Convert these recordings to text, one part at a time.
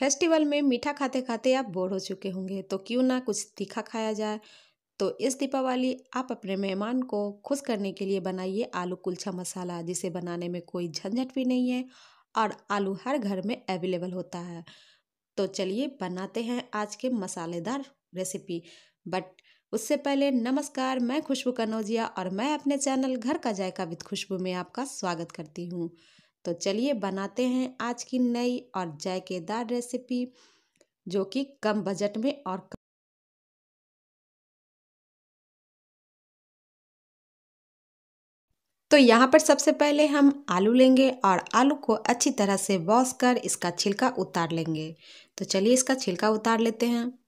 festival में मीठा खाते खाते आप बोर हो चुके होंगे तो क्यों ना कुछ तीखा खाया जाए तो इस दीपावली आप अपने मेहमान को खुश करने के लिए बनाइए आलू कुलछा मसाला जिसे बनाने में कोई झंझट भी नहीं है और आलू हर घर में अवेलेबल होता है तो चलिए बनाते हैं आज के मसालेदार रेसिपी बट उससे पहले नमस्कार मैं खुशबू कनौजिया और मैं अपने चैनल घर का जायका विद खुशबू में आपका स्वागत करती हूँ तो चलिए बनाते हैं आज की नई और जायकेदार रेसिपी जो कि कम बजट में और कम तो यहाँ पर सबसे पहले हम आलू लेंगे और आलू को अच्छी तरह से वॉश कर इसका छिलका उतार लेंगे तो चलिए इसका छिलका उतार लेते हैं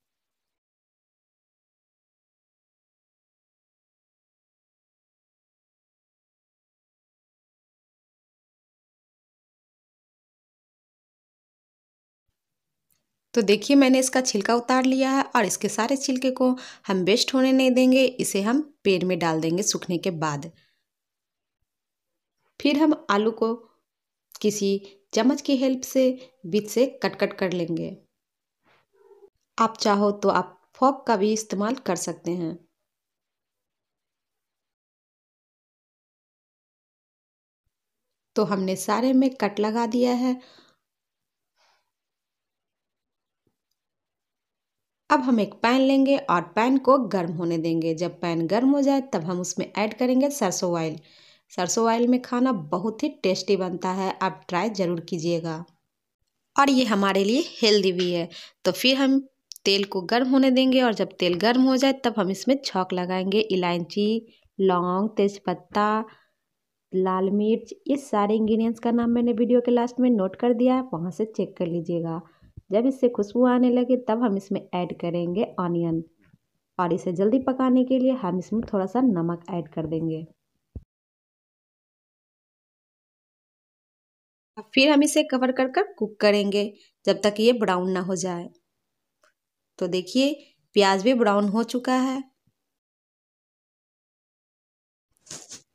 तो देखिए मैंने इसका छिलका उतार लिया है और इसके सारे छिलके को हम वेस्ट होने नहीं देंगे इसे हम पेड़ में डाल देंगे सूखने के बाद फिर हम आलू को किसी चम्मच की हेल्प से बीच से कट कट कर लेंगे आप चाहो तो आप फॉक का भी इस्तेमाल कर सकते हैं तो हमने सारे में कट लगा दिया है अब हम एक पैन लेंगे और पैन को गर्म होने देंगे जब पैन गर्म हो जाए तब हम उसमें ऐड करेंगे सरसों ऑयल सरसों ऑयल में खाना बहुत ही टेस्टी बनता है आप ट्राई ज़रूर कीजिएगा और ये हमारे लिए हेल्दी भी है तो फिर हम तेल को गर्म होने देंगे और जब तेल गर्म हो जाए तब हम इसमें छौक लगाएंगे इलायची लौंग तेज़पत्ता लाल मिर्च ये सारे इंग्रेडिएंट्स का नाम मैंने वीडियो के लास्ट में नोट कर दिया है वहाँ से चेक कर लीजिएगा जब इससे खुशबू आने लगे तब हम इसमें ऐड करेंगे ऑनियन और इसे जल्दी पकाने के लिए हम इसमें थोड़ा सा नमक ऐड कर देंगे फिर हम इसे कवर कर कर कुक करेंगे जब तक ये ब्राउन ना हो जाए तो देखिए प्याज भी ब्राउन हो चुका है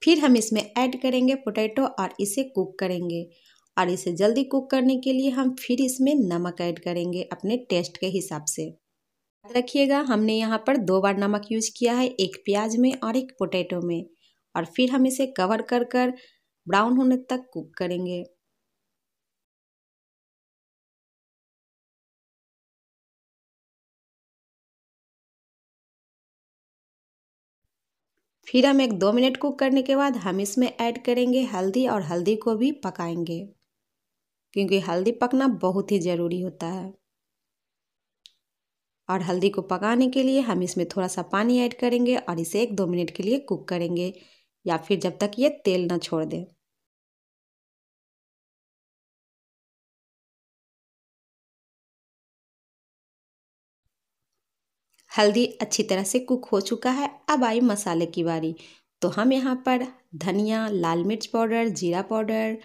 फिर हम इसमें ऐड करेंगे पोटैटो और इसे कुक करेंगे और इसे जल्दी कुक करने के लिए हम फिर इसमें नमक ऐड करेंगे अपने टेस्ट के हिसाब से याद रखिएगा हमने यहाँ पर दो बार नमक यूज़ किया है एक प्याज में और एक पोटैटो में और फिर हम इसे कवर कर कर ब्राउन होने तक कुक करेंगे फिर हम एक दो मिनट कुक करने के बाद हम इसमें ऐड करेंगे हल्दी और हल्दी को भी पकाएंगे क्योंकि हल्दी पकना बहुत ही ज़रूरी होता है और हल्दी को पकाने के लिए हम इसमें थोड़ा सा पानी ऐड करेंगे और इसे एक दो मिनट के लिए कुक करेंगे या फिर जब तक ये तेल ना छोड़ दें हल्दी अच्छी तरह से कुक हो चुका है अब आई मसाले की बारी तो हम यहाँ पर धनिया लाल मिर्च पाउडर जीरा पाउडर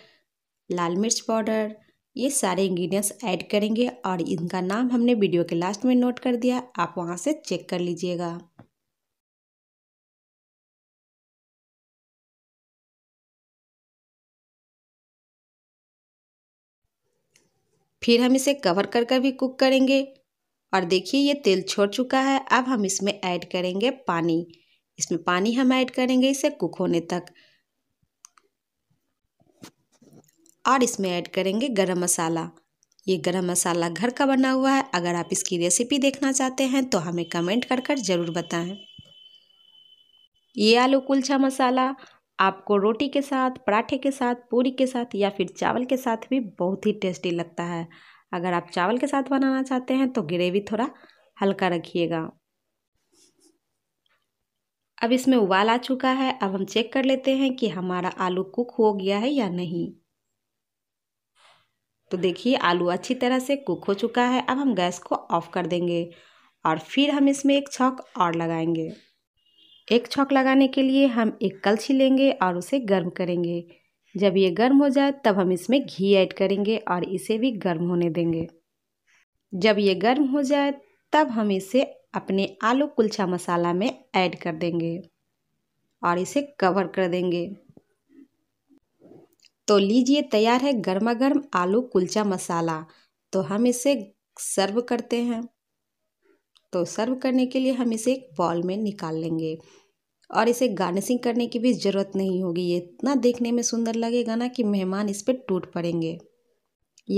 लाल मिर्च पाउडर ये सारे इंग्रेडिएंट्स ऐड करेंगे और इनका नाम हमने वीडियो के लास्ट में नोट कर दिया आप वहाँ से चेक कर लीजिएगा फिर हम इसे कवर कर कर भी कुक करेंगे और देखिए ये तेल छोड़ चुका है अब हम इसमें ऐड करेंगे पानी इसमें पानी हम ऐड करेंगे इसे कुक होने तक और इसमें ऐड करेंगे गरम मसाला ये गरम मसाला घर का बना हुआ है अगर आप इसकी रेसिपी देखना चाहते हैं तो हमें कमेंट कर कर ज़रूर बताएं ये आलू कुलछा मसाला आपको रोटी के साथ पराठे के साथ पूरी के साथ या फिर चावल के साथ भी बहुत ही टेस्टी लगता है अगर आप चावल के साथ बनाना चाहते हैं तो ग्रेवी थोड़ा हल्का रखिएगा अब इसमें उबाल आ चुका है अब हम चेक कर लेते हैं कि हमारा आलू कुक हो गया है या नहीं तो देखिए आलू अच्छी तरह से कुक हो चुका है अब हम गैस को ऑफ कर देंगे और फिर हम इसमें एक छौक और लगाएंगे एक छौक लगाने के लिए हम एक कलछी लेंगे और उसे गर्म करेंगे जब ये गर्म हो जाए तब हम इसमें घी ऐड करेंगे और इसे भी गर्म होने देंगे जब ये गर्म हो जाए तब हम इसे अपने आलू कुलचा मसाला में ऐड कर देंगे और इसे कवर कर देंगे तो लीजिए तैयार है गर्मा गर्म आलू कुलचा मसाला तो हम इसे सर्व करते हैं तो सर्व करने के लिए हम इसे एक बॉल में निकाल लेंगे और इसे गार्निशिंग करने की भी ज़रूरत नहीं होगी ये इतना देखने में सुंदर लगेगा ना कि मेहमान इस पर टूट पड़ेंगे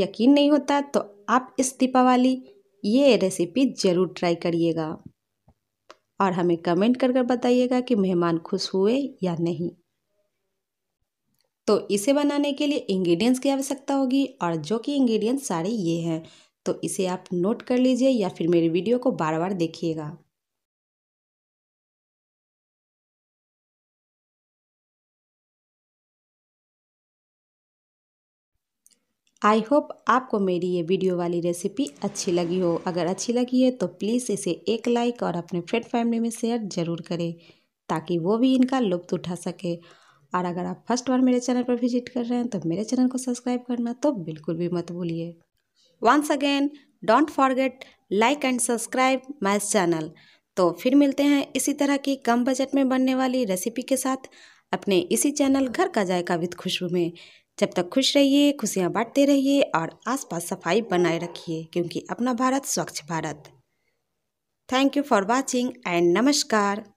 यकीन नहीं होता तो आप इस दीपावली ये रेसिपी ज़रूर ट्राई करिएगा और हमें कमेंट कर कर बताइएगा कि मेहमान खुश हुए या नहीं तो इसे बनाने के लिए इंग्रेडिएंट्स की आवश्यकता होगी और जो कि इंग्रेडिएंट्स सारे ये हैं तो इसे आप नोट कर लीजिए या फिर मेरी वीडियो को बार बार देखिएगा आई होप आपको मेरी ये वीडियो वाली रेसिपी अच्छी लगी हो अगर अच्छी लगी है तो प्लीज़ इसे एक लाइक और अपने फ्रेंड फैमिली में शेयर ज़रूर करें ताकि वो भी इनका लुप्त उठा सके और अगर आप फर्स्ट बार मेरे चैनल पर विजिट कर रहे हैं तो मेरे चैनल को सब्सक्राइब करना तो बिल्कुल भी मत भूलिए once again don't forget like and subscribe my channel तो फिर मिलते हैं इसी तरह की कम बजट में बनने वाली रेसिपी के साथ अपने इसी चैनल घर का जायका विद खुशबू में जब तक खुश रहिए खुशियाँ बांटते रहिए और आसपास सफाई बनाए रखिए क्योंकि अपना Bharat Swachh Bharat thank you for watching and नमस्कार